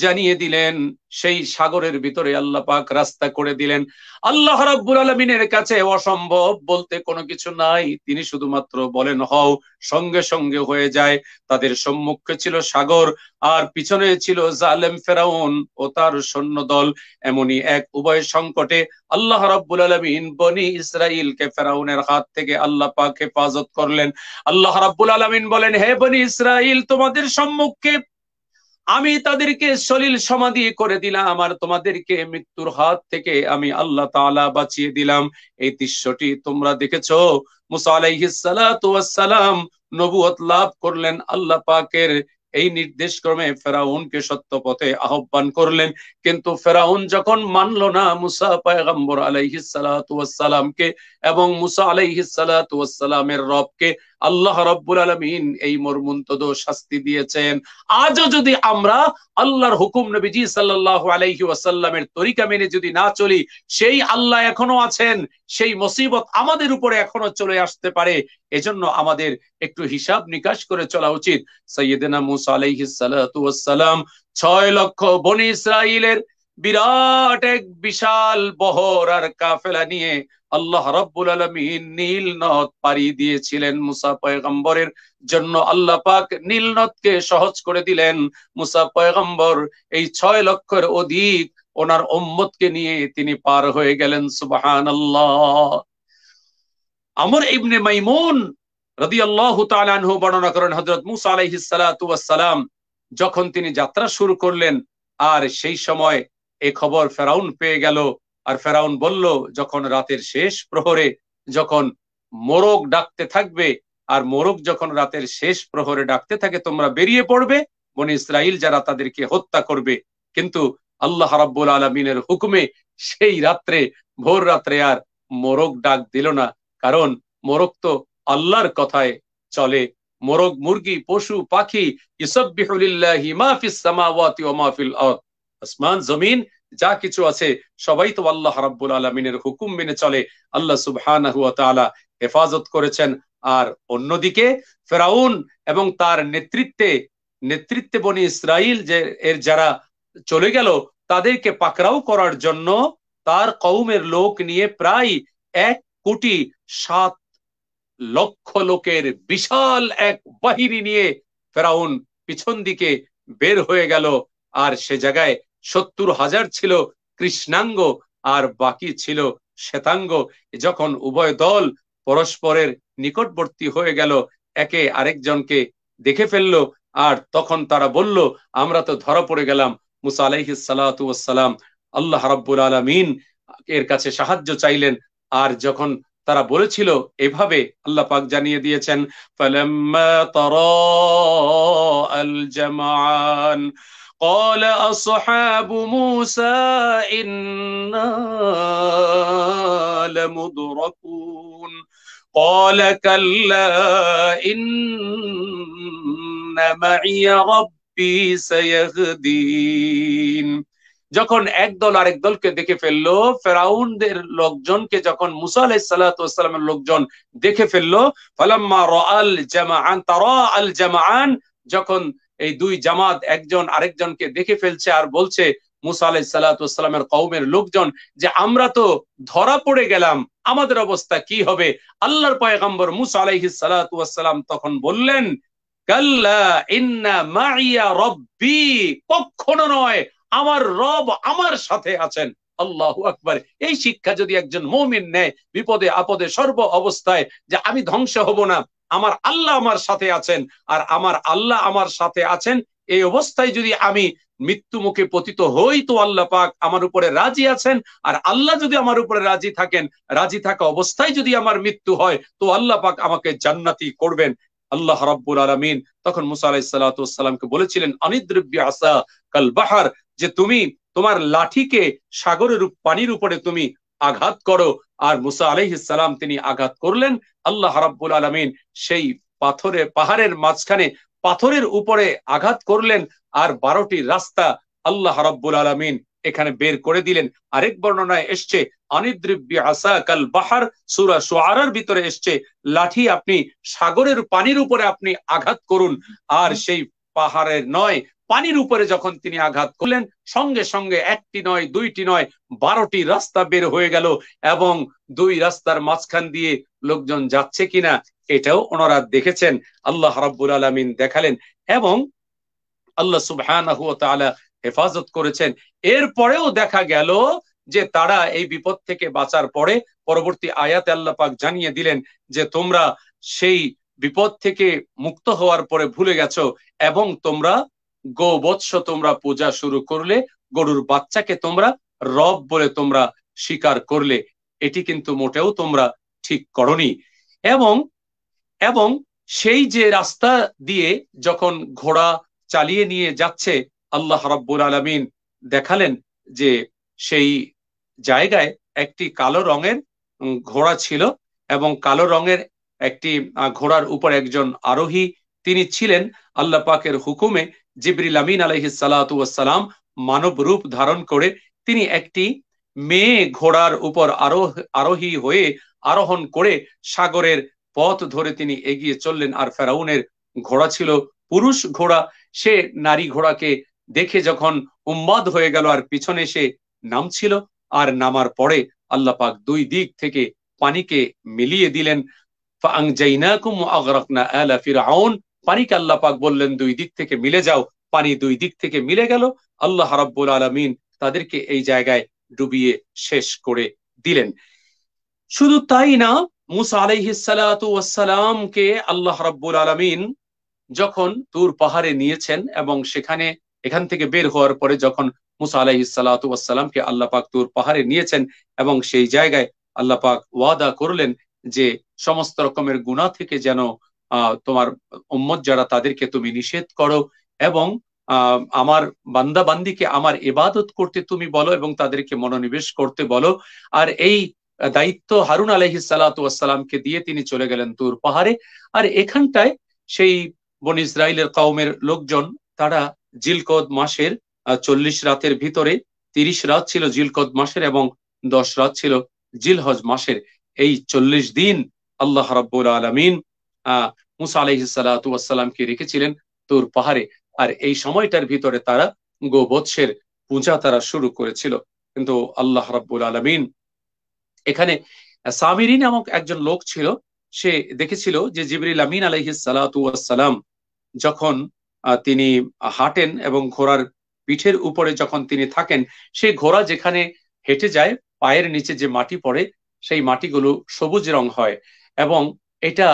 জানিয়ে দিলেন সেই সাগরের ভিতরে আল্লাহ পাক রাস্তা করে দিলেন আল্লাহ রাব্বুল আলমিনের কাছে অসম্ভব বলতে কোনো কিছু নাই তিনি শুধুমাত্র বলেন হও সঙ্গে সঙ্গে হয়ে যায় তাদের সম্মুখে ছিল সাগর আর পিছনে ছিল জালেম ফেরাউন ও তার সৈন্য দল এমনই এক উভয় সংকটে আল্লাহ রাব্বুল আলমিন বনি ইসরাইলকে ফেরাউনের হাত থেকে আল্লাহ পাক হেফাজত করলেন আল্লাহ রাব্বুল আলমিন বলেন হে বনি ইসরাইল তোমাদের সম্মুখে আমি তাদেরকে সলিল সমাধি করে দিলাম আর তোমাদেরকে মৃত্যুর হাত থেকে আমি আল্লাহ তালা বাঁচিয়ে দিলাম এই দৃশ্যটি তোমরা দেখেছ মুসা আলাইহিসালাম নবুয়ত লাভ করলেন আল্লাহ পাকের এই নির্দেশ ক্রমে ফেরাউনকে সত্য পথে আহ্বান করলেন কিন্তু ফেরাউন যখন মানল না মুসা পায়গম্বর আলাইহিসালামকে এবং মুসা আলাইহিসালামের রবকে আল্লাহ রব্বুল আলমিন এই মর্মন্তদ শাস্তি দিয়েছেন আজও যদি আমরা আল্লাহর হুকুম নবীজি সাল্লাহ আলাইহি আসাল্লামের তরিকা মেনে যদি না চলি সেই আল্লাহ এখনো আছেন সেই মুসিবত আমাদের উপরে এখনো চলে আসতে পারে এজন্য আমাদের একটু হিসাব নিকাশ করে চলা উচিত সৈয়দিনা মুসা আলাইহি ছয় লক্ষ বনি ইসরাইলের বিরাট এক বিশাল বহর আর কাফেলা নিয়ে আল্লাহ রব্বুল আলমিন নীল নদ পারি দিয়েছিলেন মুসা পয়গম্বরের জন্য আল্লাহ পাক নীল নদকে সহজ করে দিলেন মুসা পয়গম্বর এই ছয় লক্ষের অধিক ওনার ওম্মতকে নিয়ে তিনি পার হয়ে গেলেন সুবাহান আল্লাহ আমর ইবনে মাইমুন রদি আল্লাহ তালানহু বর্ণনা করেন হজরত মুসা আলাইহিস যখন তিনি যাত্রা শুরু করলেন আর সেই সময় এ খবর ফেরাউন পেয়ে গেল আর ফেরাউন বলল যখন রাতের শেষ প্রহরে যখন মোরগ ডাকতে থাকবে আর মোরগ যখন রাতের শেষ প্রহরে ডাকতে থাকে তোমরা বেরিয়ে পড়বে বনে ইসরায়েল যারা তাদেরকে হত্যা করবে কিন্তু আল্লাহ রাব্বুল আলমিনের হুকুমে সেই রাত্রে ভোর রাত্রে আর মোরগ ডাক দিল না কারণ মোরগ তো আল্লাহর কথায় চলে মোরগ মুরগি পশু পাখি ইসব্বিহুলিল্লাহি মাহফিস সামাওয়াতি ওয়া মাহফিল আরদ আসমান জমিন যা কিছু আছে সবাই তো আল্লাহ রাব্বুল আলমিনের হুকুম মেনে চলে আল্লাহ সুবহান হেফাজত করেছেন আর অন্যদিকে ফেরাউন এবং তার নেতৃত্বে নেতৃত্বে বনি ইসরাইল যে এর যারা চলে গেল তাদেরকে পাকড়াও করার জন্য তার কৌমের লোক নিয়ে প্রায় এক কোটি সাত লক্ষ লোকের বিশাল এক বাহিনী নিয়ে ফেরাউন পিছন দিকে বের হয়ে গেল আর সে জায়গায় সত্তর হাজার ছিল কৃষ্ণাঙ্গ আর বাকি ছিল শ্বেতাঙ্গ যখন উভয় দল পরস্পরের নিকটবর্তী হয়ে গেল একে আরেকজনকে দেখে ফেলল আর তখন তারা বলল আমরা তো ধরা পড়ে গেলাম মুসা আলাইহি সালাম আল্লাহ রাবুল আলমিন এর কাছে সাহায্য চাইলেন আর যখন তারা বলেছিল এভাবে আল্লাহ পাক জানিয়ে দিয়েছেন قال أصحاب موسى إنا لمدركون قال كلا إن معي ربي سيهدين যখন এক দল আরেক দলকে দেখে ফেললো ফেরাউনদের লোকজনকে যখন মুসা আলাইসালামের লোকজন দেখে ফেললো ফালাম্মা রাল জামাআন তারা আল জামাআন যখন এই দুই জামাত একজন আরেকজনকে দেখে ফেলছে আর বলছে মুসা আলাই সালাতামের কৌমের লোকজন যে আমরা তো ধরা পড়ে গেলাম আমাদের অবস্থা কি হবে আল্লাহর পয়গাম্বর মুসা আলাইহি সালাতাম তখন বললেন কাল্লা ইন্না মাইয়া রব্বি কখনো নয় আমার রব আমার সাথে আছেন আল্লাহ আকবর এই শিক্ষা যদি একজন মৌমিন নেয় বিপদে আপদে সর্ব অবস্থায় যে আমি ধ্বংস হব না আমার আল্লাহ আমার সাথে আছেন আর আমার আল্লাহ আমার সাথে আছেন এই অবস্থায় যদি আমি মৃত্যু মুখে পতিত হই তো আল্লাহ পাক আমার উপরে রাজি আছেন আর আল্লাহ যদি আমার উপরে রাজি থাকেন রাজি থাকা অবস্থায় যদি আমার মৃত্যু হয় তো আল্লাহ পাক আমাকে জান্নাতি করবেন আল্লাহ রাব্বুল আলমিন তখন মুসা আলাহিসাল্লাহামকে বলেছিলেন অনিদ্রব্য আসা কাল বাহার যে তুমি তোমার লাঠিকে সাগরের পানির উপরে তুমি আঘাত করো আর মুসা আলাইহিসাল্লাম তিনি আঘাত করলেন আল্লাহ রাব্বুল আলমিন সেই পাথরে পাহাড়ের মাঝখানে পাথরের উপরে আঘাত করলেন আর বারোটি রাস্তা আল্লাহ রাব্বুল আলমিন এখানে বের করে দিলেন আরেক বর্ণনায় এসছে অনিদ্রিব্য আসা কাল বাহার সুরা সোয়ারার ভিতরে এসছে লাঠি আপনি সাগরের পানির উপরে আপনি আঘাত করুন আর সেই পাহাড়ের নয় পানির উপরে যখন তিনি আঘাত করলেন সঙ্গে সঙ্গে একটি নয় দুইটি নয় বারোটি রাস্তা বের হয়ে গেল এবং দুই রাস্তার মাঝখান দিয়ে লোকজন যাচ্ছে কিনা এটাও ওনারা দেখেছেন আল্লাহ রাব্বুল আলমিন দেখালেন এবং আল্লাহ সুবহান হেফাজত করেছেন এরপরেও দেখা গেল যে তারা এই বিপদ থেকে বাঁচার পরে পরবর্তী আয়াতে আল্লাহ পাক জানিয়ে দিলেন যে তোমরা সেই বিপদ থেকে মুক্ত হওয়ার পরে ভুলে গেছো এবং তোমরা গোবৎস তোমরা পূজা শুরু করলে গরুর বাচ্চাকে তোমরা রব বলে তোমরা স্বীকার করলে এটি কিন্তু মোটেও তোমরা ঠিক করনি এবং এবং সেই যে রাস্তা দিয়ে যখন ঘোড়া চালিয়ে নিয়ে যাচ্ছে আল্লাহ রব্বুল আলমিন দেখালেন যে সেই জায়গায় একটি কালো রঙের ঘোড়া ছিল এবং কালো রঙের একটি ঘোড়ার উপর একজন আরোহী তিনি ছিলেন আল্লাহ পাকের হুকুমে জিবরিল আমিন আলহি সালাম মানব রূপ ধারণ করে তিনি একটি মেয়ে ঘোড়ার উপর আরোহ আরোহী হয়ে আরোহণ করে সাগরের পথ ধরে তিনি এগিয়ে চললেন আর ফেরাউনের ঘোড়া ছিল পুরুষ ঘোড়া সে নারী ঘোড়াকে দেখে যখন উম্মাদ হয়ে গেল আর পিছনে সে নামছিল আর নামার পরে আল্লাহ পাক দুই দিক থেকে পানিকে মিলিয়ে দিলেন পানিকে আল্লাহ পাক বললেন দুই দিক থেকে মিলে যাও পানি দুই দিক থেকে মিলে গেল আল্লাহ রাব্বুল আলমিন তাদেরকে এই জায়গায় ডুবিয়ে শেষ করে দিলেন শুধু তাই না মুসা আলাইহিসালামকে আল্লাহ রাব্বুল আলমিন যখন তুর পাহাড়ে নিয়েছেন এবং সেখানে এখান থেকে বের হওয়ার পরে যখন মুসা আলাহ সালাতামকে আল্লাহ পাক তুর পাহাড়ে নিয়েছেন এবং সেই জায়গায় আল্লাহ পাক ওয়াদা করলেন যে সমস্ত রকমের গুণা থেকে যেন তোমার উম্মত যারা তাদেরকে তুমি নিষেধ করো এবং আমার বান্দা বান্দিকে আমার এবাদত করতে তুমি বলো এবং তাদেরকে মনোনিবেশ করতে বলো আর এই দায়িত্ব হারুন আলহি সালাতামকে দিয়ে তিনি চলে গেলেন তুর পাহাড়ে আর এখানটায় সেই বন ইসরায়েলের কওমের লোকজন তারা জিলকদ মাসের চল্লিশ রাতের ভিতরে তিরিশ রাত ছিল জিলকদ মাসের এবং দশ রাত ছিল জিলহজ মাসের এই চল্লিশ দিন আল্লাহ রাব্বুল আলমিন আহ মুসা আলহ সালাতামকে রেখেছিলেন তোর পাহাড়ে আর এই সময়টার ভিতরে তারা গোবৎসের পূজা তারা শুরু করেছিল কিন্তু আল্লাহ রাব্বুল আলমিন এখানে সামিরি নামক একজন লোক ছিল সে দেখেছিল যে জিবরিল আমিন আলহিস সালাতাম যখন তিনি হাঁটেন এবং ঘোড়ার পিঠের উপরে যখন তিনি থাকেন সেই ঘোড়া যেখানে হেঁটে যায় পায়ের নিচে যে মাটি পড়ে সেই মাটিগুলো সবুজ রং হয় এবং এটা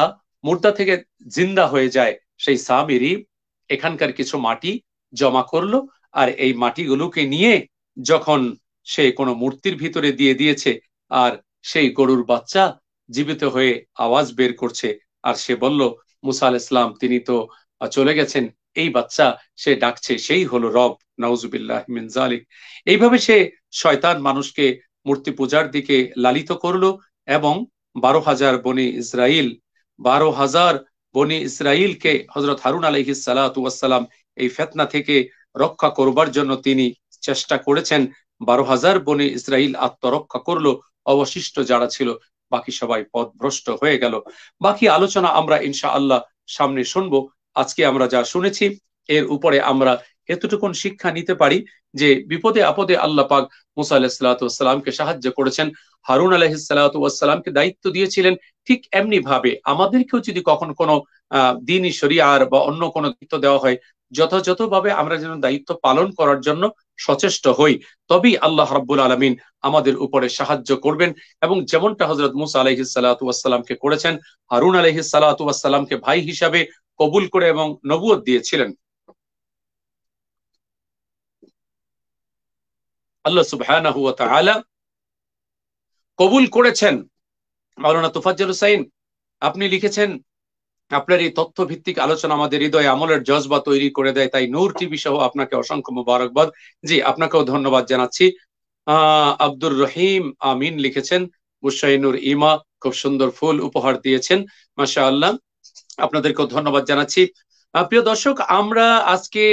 মুর্দা থেকে জিন্দা হয়ে যায় সেই সামেরি এখানকার কিছু মাটি জমা করলো আর এই মাটিগুলোকে নিয়ে যখন সে কোনো মূর্তির ভিতরে দিয়ে দিয়েছে আর সেই গরুর বাচ্চা জীবিত হয়ে আওয়াজ বের করছে আর সে বলল মুসা আল ইসলাম তিনি তো চলে গেছেন এই বাচ্চা সে ডাকছে সেই হলো রব নাউজুবিল্লাহ মিনজালিক এইভাবে সে শয়তান মানুষকে মূর্তি পূজার দিকে লালিত করলো এবং বারো হাজার বনি ইসরায়েল বারো হাজার বনি ইসরাইলকে হজরত হারুন আলহি সালাতাম এই ফেতনা থেকে রক্ষা করবার জন্য তিনি চেষ্টা করেছেন বারো হাজার বনি ইসরায়েল আত্মরক্ষা করলো অবশিষ্ট যারা ছিল বাকি সবাই পথভ্রষ্ট হয়ে গেল বাকি আলোচনা আমরা ইনশা আল্লাহ সামনে শুনবো আজকে আমরা যা শুনেছি এর উপরে আমরা এতটুকুন শিক্ষা নিতে পারি যে বিপদে আপদে আল্লাহ পাক মুসা আলাহিসাল্লাতামকে সাহায্য করেছেন হারুন আলাহিসাল্লাতামকে দায়িত্ব দিয়েছিলেন ঠিক এমনি ভাবে আমাদেরকেও যদি কখন কোনো দিনই শরিয়ার বা অন্য কোনো দায়িত্ব দেওয়া হয় যথাযথভাবে আমরা যেন দায়িত্ব পালন করার জন্য সচেষ্ট হই তবেই আল্লাহ রাব্বুল আলমিন আমাদের উপরে সাহায্য করবেন এবং যেমনটা হজরত মুসা আলহি সালাতামকে করেছেন হারুন আলহি সালাতামকে ভাই হিসাবে কবুল করে এবং নবুয় দিয়েছিলেন আল্লাহ সুবাহ কবুল করেছেন মাওলানা তুফাজ্জল হুসাইন আপনি লিখেছেন আপনার এই ভিত্তিক আলোচনা আমাদের হৃদয় আমলের জজবা তৈরি করে দেয় তাই নূর টিভি সহ আপনাকে অসংখ্য মুবারকবাদ জি আপনাকেও ধন্যবাদ জানাচ্ছি আহ আব্দুর রহিম আমিন লিখেছেন মুশাইনুর ইমা খুব সুন্দর ফুল উপহার দিয়েছেন মাসা আল্লাহ আপনাদেরকেও ধন্যবাদ জানাচ্ছি প্রিয় দর্শক আমরা আজকে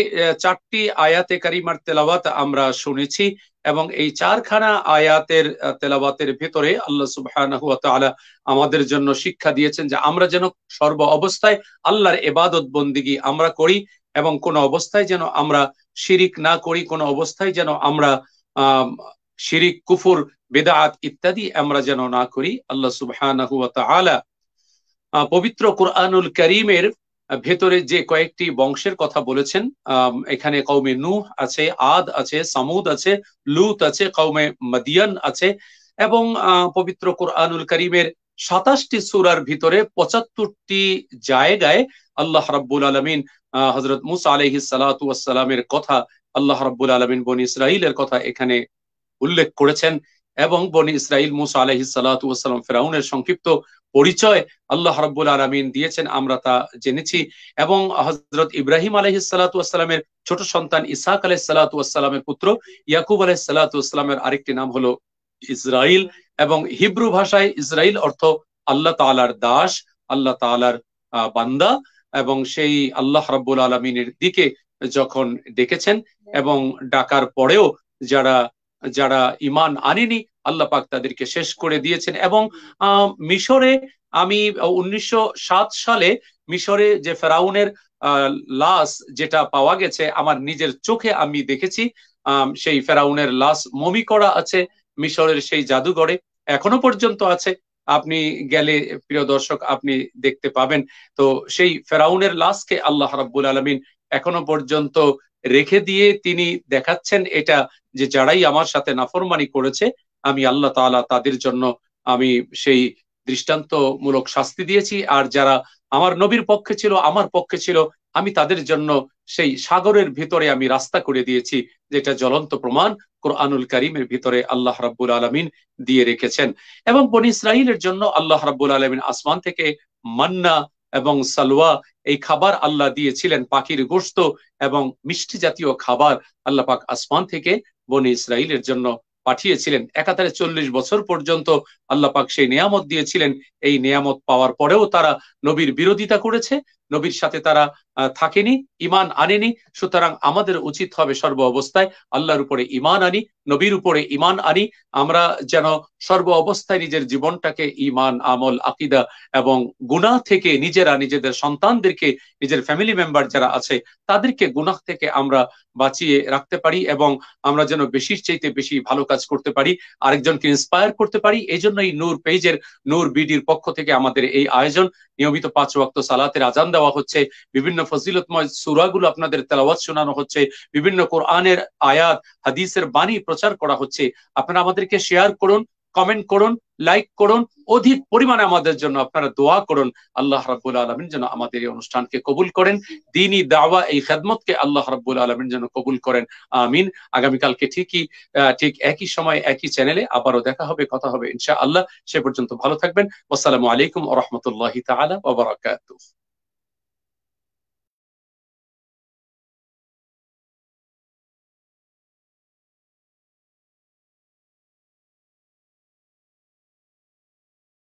চারটি আয়াতে কারিমার তেলাওয়াত আমরা শুনেছি এবং এই চারখানা আয়াতের তেলাওয়াতের ভেতরে আল্লাহ সুবাহ আমাদের জন্য শিক্ষা দিয়েছেন যে আমরা যেন সর্ব অবস্থায় আল্লাহর এবাদত বন্দিগি আমরা করি এবং কোন অবস্থায় যেন আমরা শিরিক না করি কোন অবস্থায় যেন আমরা শিরিক কুফুর বেদাত ইত্যাদি আমরা যেন না করি আল্লাহ সুবাহ আলা পবিত্র কোরআনুল করিমের ভেতরে যে কয়েকটি বংশের কথা বলেছেন এখানে কৌমে নুহ আছে আদ আছে সামুদ আছে লুত আছে কৌমে মাদিয়ান আছে এবং পবিত্র কোরআনুল করিমের সাতাশটি সুরার ভিতরে পঁচাত্তরটি জায়গায় আল্লাহ রাব্বুল আলমিন হজরত মুসা আলহি সালাতামের কথা আল্লাহ রাব্বুল আলমিন বনি ইসরাহলের কথা এখানে উল্লেখ করেছেন এবং বনি ইসরাইল মুসা আলহি সালাতাম ফেরাউনের সংক্ষিপ্ত পরিচয় আল্লাহ রব্বুল আলমিন দিয়েছেন আমরা তা জেনেছি এবং হজরত ইব্রাহিম সালাতামের ছোট সন্তান ইসাক সালাতামের পুত্র ইয়াকুব সালাতামের আরেকটি নাম হলো ইসরাইল এবং হিব্রু ভাষায় ইসরাইল অর্থ আল্লাহ তালার দাস আল্লাহ তালার বান্দা এবং সেই আল্লাহ রাব্বুল আলমিনের দিকে যখন ডেকেছেন এবং ডাকার পরেও যারা যারা ইমান আনেনি আল্লাহ পাক তাদেরকে শেষ করে দিয়েছেন এবং মিশরে আমি উনিশশো সালে মিশরে যে ফেরাউনের লাশ যেটা পাওয়া গেছে আমার নিজের চোখে আমি দেখেছি সেই ফেরাউনের লাশ মমি করা আছে মিশরের সেই জাদুঘরে এখনো পর্যন্ত আছে আপনি গেলে প্রিয় দর্শক আপনি দেখতে পাবেন তো সেই ফেরাউনের লাশকে আল্লাহ রাবুল আলমিন এখনো পর্যন্ত রেখে দিয়ে তিনি দেখাচ্ছেন এটা যে যারাই আমার সাথে নাফরমানি করেছে আমি আল্লাহ তালা তাদের জন্য আমি সেই দৃষ্টান্তমূলক শাস্তি দিয়েছি আর যারা আমার নবীর পক্ষে ছিল আমার পক্ষে ছিল আমি তাদের জন্য সেই সাগরের ভিতরে আমি রাস্তা করে দিয়েছি যেটা জ্বলন্ত প্রমাণ কোরআনুল করিমের ভিতরে আল্লাহ রাব্বুল আলমিন দিয়ে রেখেছেন এবং বন ইসরাহলের জন্য আল্লাহ রাব্বুল আলমিন আসমান থেকে মান্না এবং সালোয়া এই খাবার আল্লাহ দিয়েছিলেন পাখির গোস্ত এবং মিষ্টি জাতীয় খাবার আল্লাহ পাক আসমান থেকে বনি ইসরায়েলের জন্য পাঠিয়েছিলেন একাতারে চল্লিশ বছর পর্যন্ত আল্লাপাক সেই নিয়ামত দিয়েছিলেন এই নিয়ামত পাওয়ার পরেও তারা নবীর বিরোধিতা করেছে নবীর সাথে তারা থাকেনি ইমান আনেনি সুতরাং আমাদের উচিত হবে সর্ব অবস্থায় আল্লাহর উপরে ইমান আনি নবীর উপরে ইমান আনি আমরা যেন সর্ব অবস্থায় নিজের জীবনটাকে ইমান আমল আকিদা এবং গুনা থেকে নিজেরা নিজেদের সন্তানদেরকে নিজের ফ্যামিলি মেম্বার যারা আছে তাদেরকে গুনাহ থেকে আমরা বাঁচিয়ে রাখতে পারি এবং আমরা যেন বেশি চাইতে বেশি ভালো কাজ করতে পারি আরেকজনকে ইন্সপায়ার করতে পারি এই জন্য এই নূর পেজের নূর বিডির পক্ষ থেকে আমাদের এই আয়োজন নিয়মিত পাঁচ ওয়াক্ত সালাতের আজান দেওয়া হচ্ছে বিভিন্ন ফজিলতময় সুরাগুলো আপনাদের তেলাওয়াত শোনানো হচ্ছে বিভিন্ন কোরআনের আয়াত হাদিসের বাণী প্রচার করা হচ্ছে আপনারা আমাদেরকে শেয়ার করুন কমেন্ট করুন লাইক করুন অধিক পরিমাণে আমাদের জন্য আপনারা দোয়া করুন আল্লাহ রাবুল আলমিন যেন আমাদের এই অনুষ্ঠানকে কবুল করেন দিনই দাওয়া এই খেদমতকে আল্লাহ রাবুল আলমিন যেন কবুল করেন আমিন আগামীকালকে ঠিকই ঠিক একই সময় একই চ্যানেলে আবারও দেখা হবে কথা হবে ইনশা আল্লাহ সে পর্যন্ত ভালো থাকবেন আসসালামু আলাইকুম রহমতুল্লাহ তালা ওবরাকাতুহ